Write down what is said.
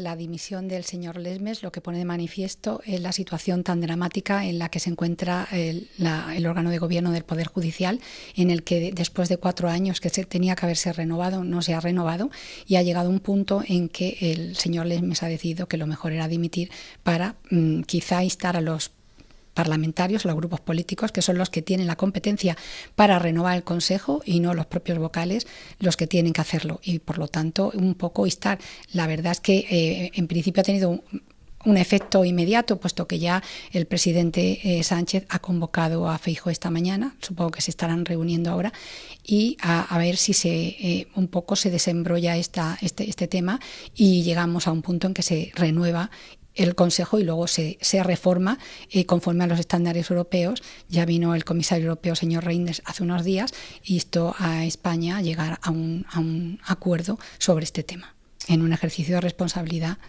La dimisión del señor Lesmes lo que pone de manifiesto es la situación tan dramática en la que se encuentra el, órgano de gobierno del Poder Judicial, en el que después de cuatro años que se tenía que haberse renovado, no se ha renovado y ha llegado un punto en que el señor Lesmes ha decidido que lo mejor era dimitir para mm, quizá instar a los parlamentarios, los grupos políticos, que son los que tienen la competencia para renovar el Consejo y no los propios vocales los que tienen que hacerlo. Y por lo tanto, un poco instar. La verdad es que eh, en principio ha tenido un, efecto inmediato, puesto que ya el presidente eh, Sánchez ha convocado a Feijo esta mañana, supongo que se estarán reuniendo ahora, y a, ver si se eh, un poco se desembrolla esta, este, este tema y llegamos a un punto en que se renueva el Consejo y luego se, reforma conforme a los estándares europeos. Ya vino el comisario europeo, señor Reinders, hace unos días y instó a España a llegar a un acuerdo sobre este tema en un ejercicio de responsabilidad